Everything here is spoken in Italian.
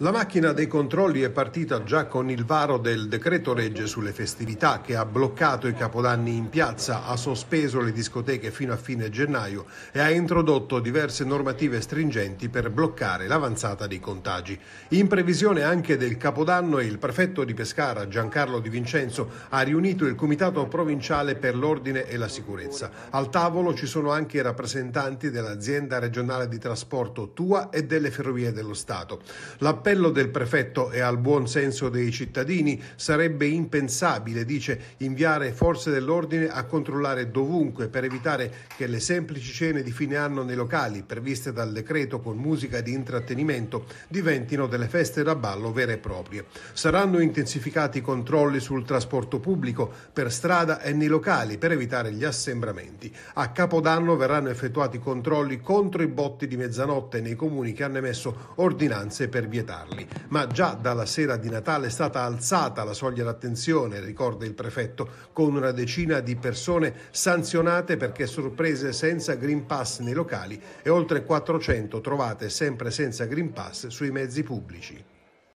La macchina dei controlli è partita già con il varo del decreto legge sulle festività che ha bloccato i capodanni in piazza, ha sospeso le discoteche fino a fine gennaio e ha introdotto diverse normative stringenti per bloccare l'avanzata dei contagi. In previsione anche del capodanno il prefetto di Pescara Giancarlo Di Vincenzo ha riunito il comitato provinciale per l'ordine e la sicurezza. Al tavolo ci sono anche i rappresentanti dell'azienda regionale di trasporto Tua e delle ferrovie dello Stato. La L'appello del prefetto e al buon senso dei cittadini. Sarebbe impensabile, dice, inviare forze dell'ordine a controllare dovunque per evitare che le semplici cene di fine anno nei locali, previste dal decreto con musica di intrattenimento, diventino delle feste da ballo vere e proprie. Saranno intensificati i controlli sul trasporto pubblico, per strada e nei locali per evitare gli assembramenti. A Capodanno verranno effettuati controlli contro i botti di mezzanotte nei comuni che hanno emesso ordinanze per vietare eliminarli, ma già dalla sera di Natale è stata alzata la soglia d'attenzione, ricorda il prefetto, con una decina di persone sanzionate perché sorprese senza Green Pass nei locali e oltre 400 trovate sempre senza Green Pass sui mezzi pubblici.